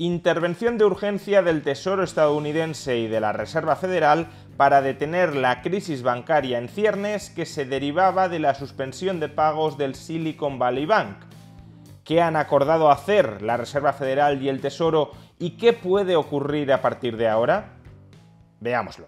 Intervención de urgencia del Tesoro estadounidense y de la Reserva Federal para detener la crisis bancaria en ciernes que se derivaba de la suspensión de pagos del Silicon Valley Bank. ¿Qué han acordado hacer la Reserva Federal y el Tesoro y qué puede ocurrir a partir de ahora? Veámoslo.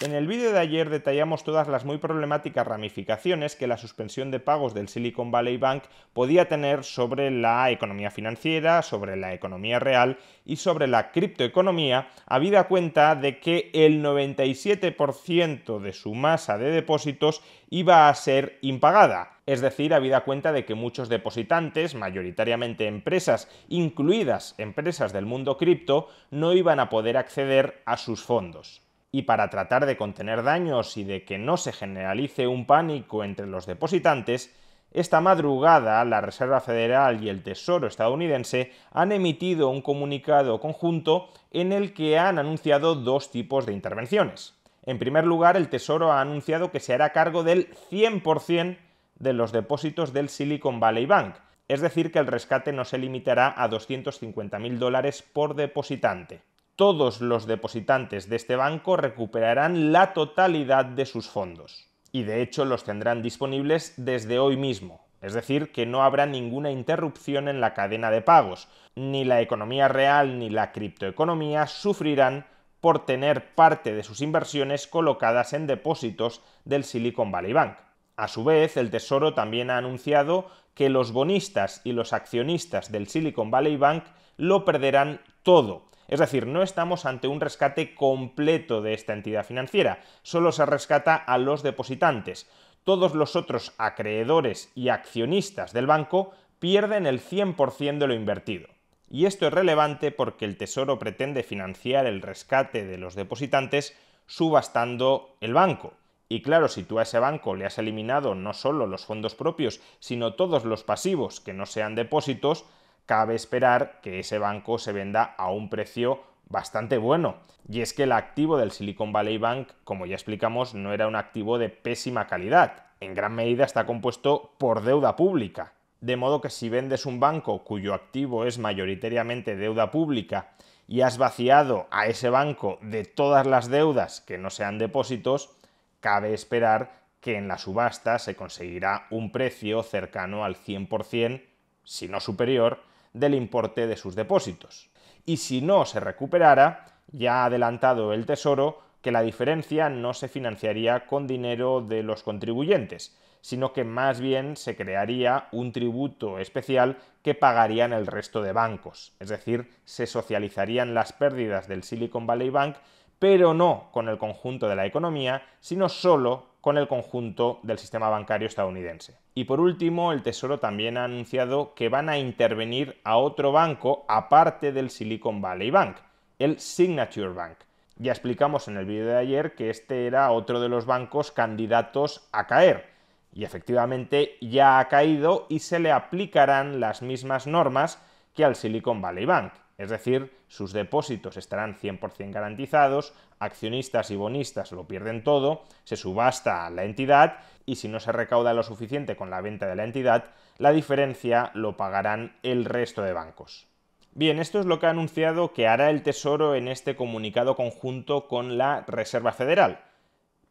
En el vídeo de ayer detallamos todas las muy problemáticas ramificaciones que la suspensión de pagos del Silicon Valley Bank podía tener sobre la economía financiera, sobre la economía real y sobre la criptoeconomía, habida cuenta de que el 97% de su masa de depósitos iba a ser impagada es decir, habida cuenta de que muchos depositantes, mayoritariamente empresas, incluidas empresas del mundo cripto, no iban a poder acceder a sus fondos y para tratar de contener daños y de que no se generalice un pánico entre los depositantes, esta madrugada la Reserva Federal y el Tesoro estadounidense han emitido un comunicado conjunto en el que han anunciado dos tipos de intervenciones. En primer lugar, el Tesoro ha anunciado que se hará cargo del 100% de los depósitos del Silicon Valley Bank, es decir, que el rescate no se limitará a 250.000 dólares por depositante todos los depositantes de este banco recuperarán la totalidad de sus fondos. Y de hecho los tendrán disponibles desde hoy mismo. Es decir, que no habrá ninguna interrupción en la cadena de pagos. Ni la economía real ni la criptoeconomía sufrirán por tener parte de sus inversiones colocadas en depósitos del Silicon Valley Bank. A su vez, el Tesoro también ha anunciado que los bonistas y los accionistas del Silicon Valley Bank lo perderán todo, es decir, no estamos ante un rescate completo de esta entidad financiera, solo se rescata a los depositantes. Todos los otros acreedores y accionistas del banco pierden el 100% de lo invertido. Y esto es relevante porque el Tesoro pretende financiar el rescate de los depositantes subastando el banco. Y claro, si tú a ese banco le has eliminado no solo los fondos propios, sino todos los pasivos que no sean depósitos, cabe esperar que ese banco se venda a un precio bastante bueno. Y es que el activo del Silicon Valley Bank, como ya explicamos, no era un activo de pésima calidad. En gran medida está compuesto por deuda pública. De modo que si vendes un banco cuyo activo es mayoritariamente deuda pública y has vaciado a ese banco de todas las deudas que no sean depósitos, cabe esperar que en la subasta se conseguirá un precio cercano al 100%, si no superior, del importe de sus depósitos. Y si no se recuperara, ya ha adelantado el Tesoro que la diferencia no se financiaría con dinero de los contribuyentes, sino que más bien se crearía un tributo especial que pagarían el resto de bancos. Es decir, se socializarían las pérdidas del Silicon Valley Bank, pero no con el conjunto de la economía, sino solo con el conjunto del sistema bancario estadounidense. Y por último, el Tesoro también ha anunciado que van a intervenir a otro banco aparte del Silicon Valley Bank, el Signature Bank. Ya explicamos en el vídeo de ayer que este era otro de los bancos candidatos a caer. Y efectivamente ya ha caído y se le aplicarán las mismas normas que al Silicon Valley Bank. Es decir, sus depósitos estarán 100% garantizados, accionistas y bonistas lo pierden todo, se subasta a la entidad y si no se recauda lo suficiente con la venta de la entidad, la diferencia lo pagarán el resto de bancos. Bien, esto es lo que ha anunciado que hará el Tesoro en este comunicado conjunto con la Reserva Federal.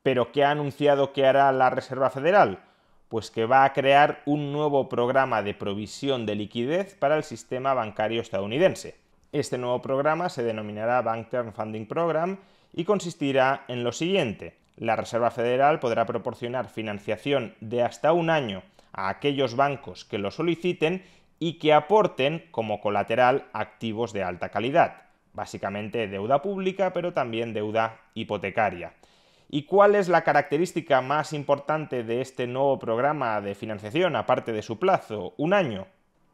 ¿Pero qué ha anunciado que hará la Reserva Federal? Pues que va a crear un nuevo programa de provisión de liquidez para el sistema bancario estadounidense. Este nuevo programa se denominará Bank Term Funding Program y consistirá en lo siguiente. La Reserva Federal podrá proporcionar financiación de hasta un año a aquellos bancos que lo soliciten y que aporten como colateral activos de alta calidad, básicamente deuda pública, pero también deuda hipotecaria. ¿Y cuál es la característica más importante de este nuevo programa de financiación, aparte de su plazo, un año?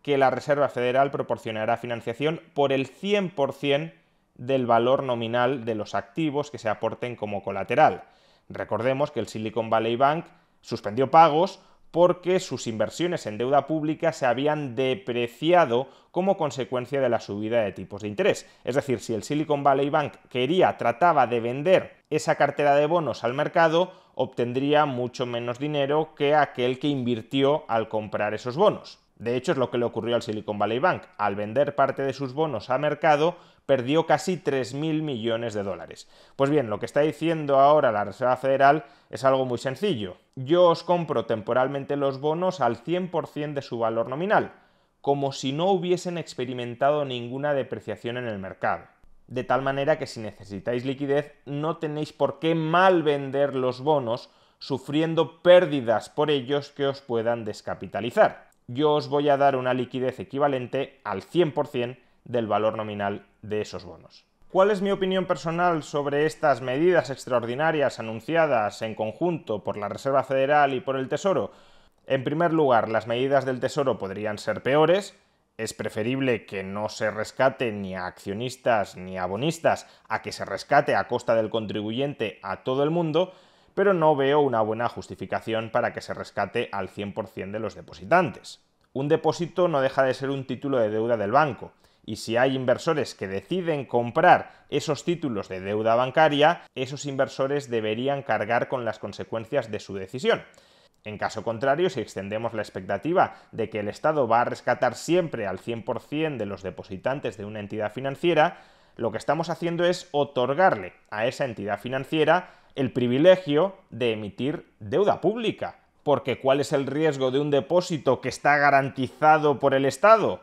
que la Reserva Federal proporcionará financiación por el 100% del valor nominal de los activos que se aporten como colateral. Recordemos que el Silicon Valley Bank suspendió pagos porque sus inversiones en deuda pública se habían depreciado como consecuencia de la subida de tipos de interés. Es decir, si el Silicon Valley Bank quería, trataba de vender esa cartera de bonos al mercado, obtendría mucho menos dinero que aquel que invirtió al comprar esos bonos. De hecho, es lo que le ocurrió al Silicon Valley Bank. Al vender parte de sus bonos a mercado, perdió casi 3.000 millones de dólares. Pues bien, lo que está diciendo ahora la Reserva Federal es algo muy sencillo. Yo os compro temporalmente los bonos al 100% de su valor nominal, como si no hubiesen experimentado ninguna depreciación en el mercado. De tal manera que si necesitáis liquidez, no tenéis por qué mal vender los bonos, sufriendo pérdidas por ellos que os puedan descapitalizar yo os voy a dar una liquidez equivalente al 100% del valor nominal de esos bonos. ¿Cuál es mi opinión personal sobre estas medidas extraordinarias anunciadas en conjunto por la Reserva Federal y por el Tesoro? En primer lugar, las medidas del Tesoro podrían ser peores. Es preferible que no se rescate ni a accionistas ni a bonistas, a que se rescate a costa del contribuyente a todo el mundo, pero no veo una buena justificación para que se rescate al 100% de los depositantes. Un depósito no deja de ser un título de deuda del banco, y si hay inversores que deciden comprar esos títulos de deuda bancaria, esos inversores deberían cargar con las consecuencias de su decisión. En caso contrario, si extendemos la expectativa de que el Estado va a rescatar siempre al 100% de los depositantes de una entidad financiera, lo que estamos haciendo es otorgarle a esa entidad financiera el privilegio de emitir deuda pública. Porque ¿cuál es el riesgo de un depósito que está garantizado por el Estado?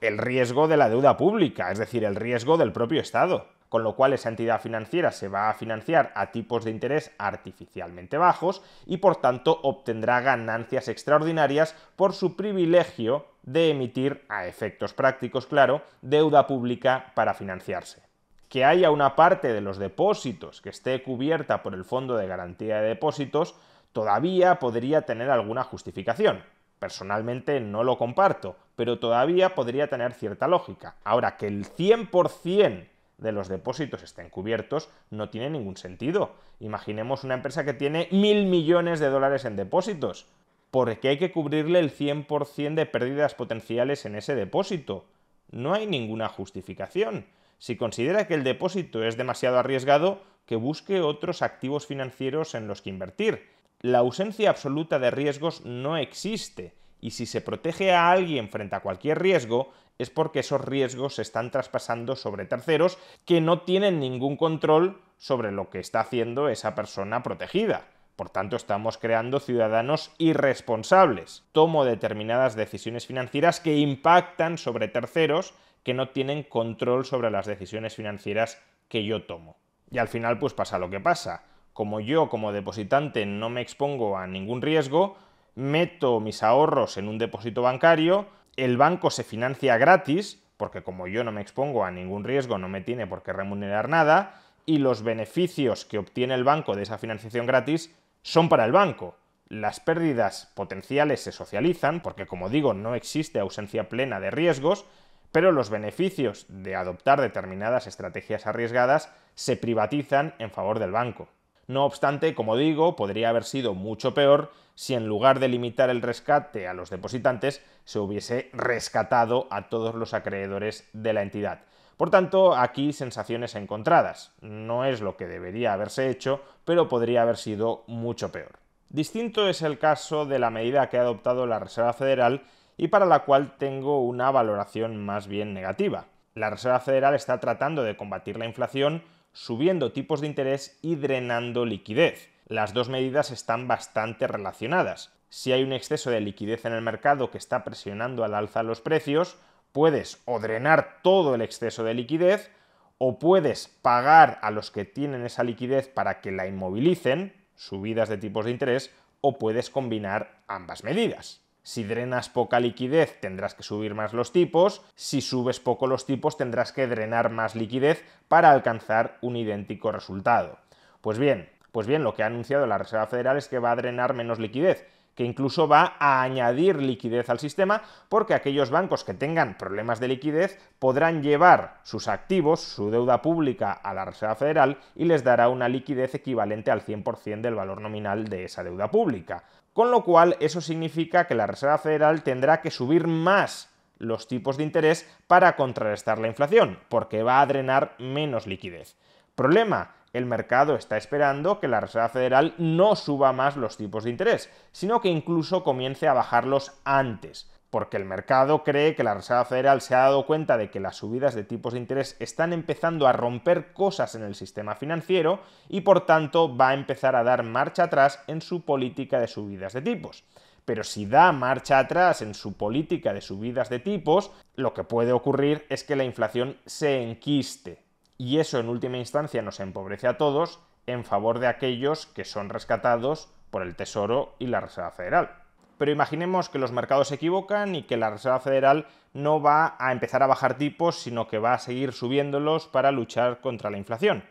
El riesgo de la deuda pública, es decir, el riesgo del propio Estado. Con lo cual esa entidad financiera se va a financiar a tipos de interés artificialmente bajos y por tanto obtendrá ganancias extraordinarias por su privilegio de emitir, a efectos prácticos claro, deuda pública para financiarse que haya una parte de los depósitos que esté cubierta por el Fondo de Garantía de Depósitos todavía podría tener alguna justificación. Personalmente no lo comparto, pero todavía podría tener cierta lógica. Ahora, que el 100% de los depósitos estén cubiertos no tiene ningún sentido. Imaginemos una empresa que tiene mil millones de dólares en depósitos. ¿Por qué hay que cubrirle el 100% de pérdidas potenciales en ese depósito? No hay ninguna justificación. Si considera que el depósito es demasiado arriesgado, que busque otros activos financieros en los que invertir. La ausencia absoluta de riesgos no existe, y si se protege a alguien frente a cualquier riesgo, es porque esos riesgos se están traspasando sobre terceros que no tienen ningún control sobre lo que está haciendo esa persona protegida. Por tanto, estamos creando ciudadanos irresponsables. Tomo determinadas decisiones financieras que impactan sobre terceros que no tienen control sobre las decisiones financieras que yo tomo. Y al final pues pasa lo que pasa. Como yo como depositante no me expongo a ningún riesgo, meto mis ahorros en un depósito bancario, el banco se financia gratis, porque como yo no me expongo a ningún riesgo, no me tiene por qué remunerar nada, y los beneficios que obtiene el banco de esa financiación gratis son para el banco. Las pérdidas potenciales se socializan, porque como digo, no existe ausencia plena de riesgos, pero los beneficios de adoptar determinadas estrategias arriesgadas se privatizan en favor del banco. No obstante, como digo, podría haber sido mucho peor si en lugar de limitar el rescate a los depositantes, se hubiese rescatado a todos los acreedores de la entidad. Por tanto, aquí sensaciones encontradas. No es lo que debería haberse hecho, pero podría haber sido mucho peor. Distinto es el caso de la medida que ha adoptado la Reserva Federal y para la cual tengo una valoración más bien negativa. La Reserva Federal está tratando de combatir la inflación subiendo tipos de interés y drenando liquidez. Las dos medidas están bastante relacionadas. Si hay un exceso de liquidez en el mercado que está presionando al alza los precios, puedes o drenar todo el exceso de liquidez o puedes pagar a los que tienen esa liquidez para que la inmovilicen, subidas de tipos de interés, o puedes combinar ambas medidas. Si drenas poca liquidez, tendrás que subir más los tipos. Si subes poco los tipos, tendrás que drenar más liquidez para alcanzar un idéntico resultado. Pues bien, pues bien, lo que ha anunciado la Reserva Federal es que va a drenar menos liquidez que incluso va a añadir liquidez al sistema porque aquellos bancos que tengan problemas de liquidez podrán llevar sus activos, su deuda pública a la Reserva Federal y les dará una liquidez equivalente al 100% del valor nominal de esa deuda pública con lo cual eso significa que la Reserva Federal tendrá que subir más los tipos de interés para contrarrestar la inflación, porque va a drenar menos liquidez. Problema, el mercado está esperando que la Reserva Federal no suba más los tipos de interés, sino que incluso comience a bajarlos antes porque el mercado cree que la Reserva Federal se ha dado cuenta de que las subidas de tipos de interés están empezando a romper cosas en el sistema financiero y por tanto va a empezar a dar marcha atrás en su política de subidas de tipos. Pero si da marcha atrás en su política de subidas de tipos, lo que puede ocurrir es que la inflación se enquiste. Y eso en última instancia nos empobrece a todos en favor de aquellos que son rescatados por el Tesoro y la Reserva Federal pero imaginemos que los mercados se equivocan y que la Reserva Federal no va a empezar a bajar tipos, sino que va a seguir subiéndolos para luchar contra la inflación.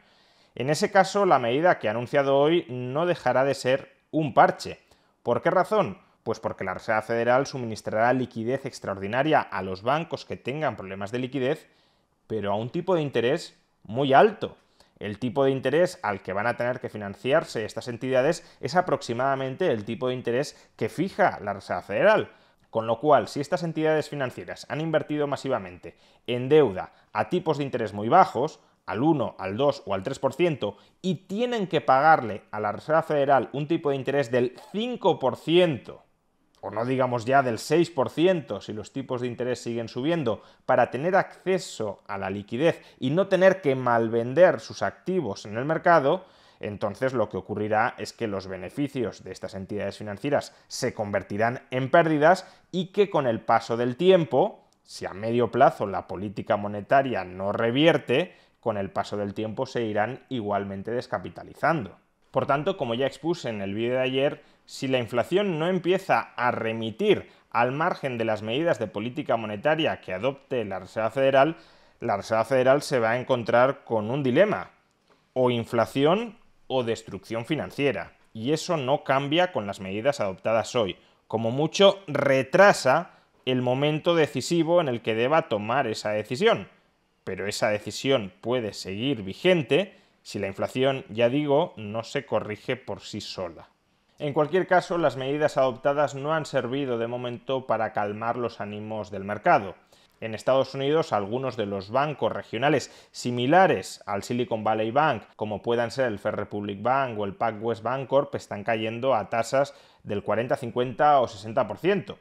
En ese caso, la medida que ha anunciado hoy no dejará de ser un parche. ¿Por qué razón? Pues porque la Reserva Federal suministrará liquidez extraordinaria a los bancos que tengan problemas de liquidez, pero a un tipo de interés muy alto, el tipo de interés al que van a tener que financiarse estas entidades es aproximadamente el tipo de interés que fija la Reserva Federal. Con lo cual, si estas entidades financieras han invertido masivamente en deuda a tipos de interés muy bajos, al 1, al 2 o al 3%, y tienen que pagarle a la Reserva Federal un tipo de interés del 5%, o no digamos ya del 6%, si los tipos de interés siguen subiendo, para tener acceso a la liquidez y no tener que malvender sus activos en el mercado, entonces lo que ocurrirá es que los beneficios de estas entidades financieras se convertirán en pérdidas y que con el paso del tiempo, si a medio plazo la política monetaria no revierte, con el paso del tiempo se irán igualmente descapitalizando. Por tanto, como ya expuse en el vídeo de ayer, si la inflación no empieza a remitir al margen de las medidas de política monetaria que adopte la Reserva Federal, la Reserva Federal se va a encontrar con un dilema, o inflación o destrucción financiera. Y eso no cambia con las medidas adoptadas hoy. Como mucho, retrasa el momento decisivo en el que deba tomar esa decisión. Pero esa decisión puede seguir vigente si la inflación, ya digo, no se corrige por sí sola. En cualquier caso, las medidas adoptadas no han servido de momento para calmar los ánimos del mercado. En Estados Unidos, algunos de los bancos regionales similares al Silicon Valley Bank, como puedan ser el Fair Republic Bank o el PacWest Bancorp, están cayendo a tasas del 40, 50 o 60%.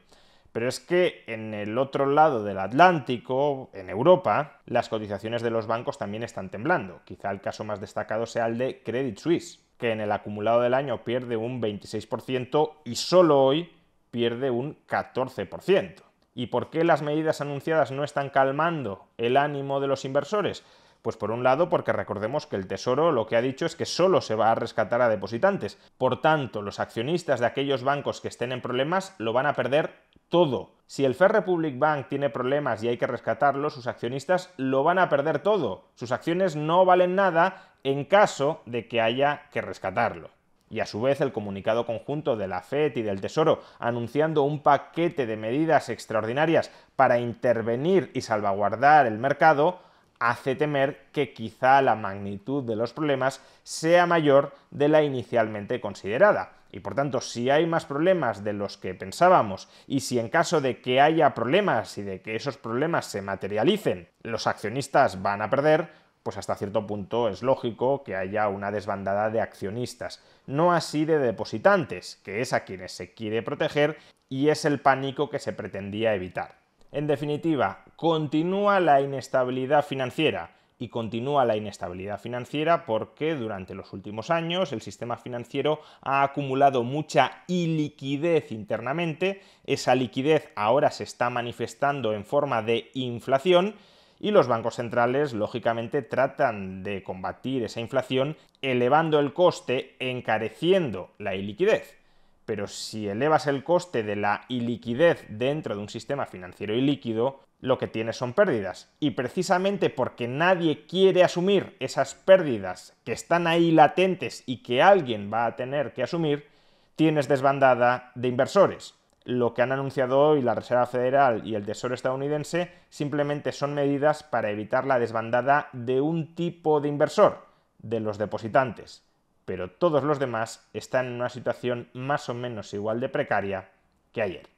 Pero es que en el otro lado del Atlántico, en Europa, las cotizaciones de los bancos también están temblando. Quizá el caso más destacado sea el de Credit Suisse, que en el acumulado del año pierde un 26% y solo hoy pierde un 14%. ¿Y por qué las medidas anunciadas no están calmando el ánimo de los inversores? Pues por un lado, porque recordemos que el Tesoro lo que ha dicho es que solo se va a rescatar a depositantes. Por tanto, los accionistas de aquellos bancos que estén en problemas lo van a perder todo. Si el Fed Republic Bank tiene problemas y hay que rescatarlo, sus accionistas lo van a perder todo. Sus acciones no valen nada en caso de que haya que rescatarlo. Y a su vez el comunicado conjunto de la FED y del Tesoro anunciando un paquete de medidas extraordinarias para intervenir y salvaguardar el mercado hace temer que quizá la magnitud de los problemas sea mayor de la inicialmente considerada. Y por tanto, si hay más problemas de los que pensábamos, y si en caso de que haya problemas y de que esos problemas se materialicen, los accionistas van a perder, pues hasta cierto punto es lógico que haya una desbandada de accionistas, no así de depositantes, que es a quienes se quiere proteger y es el pánico que se pretendía evitar. En definitiva, continúa la inestabilidad financiera y continúa la inestabilidad financiera porque durante los últimos años el sistema financiero ha acumulado mucha iliquidez internamente, esa liquidez ahora se está manifestando en forma de inflación y los bancos centrales lógicamente tratan de combatir esa inflación elevando el coste, encareciendo la iliquidez pero si elevas el coste de la iliquidez dentro de un sistema financiero ilíquido, lo que tienes son pérdidas. Y precisamente porque nadie quiere asumir esas pérdidas que están ahí latentes y que alguien va a tener que asumir, tienes desbandada de inversores. Lo que han anunciado hoy la Reserva Federal y el Tesoro estadounidense simplemente son medidas para evitar la desbandada de un tipo de inversor, de los depositantes pero todos los demás están en una situación más o menos igual de precaria que ayer.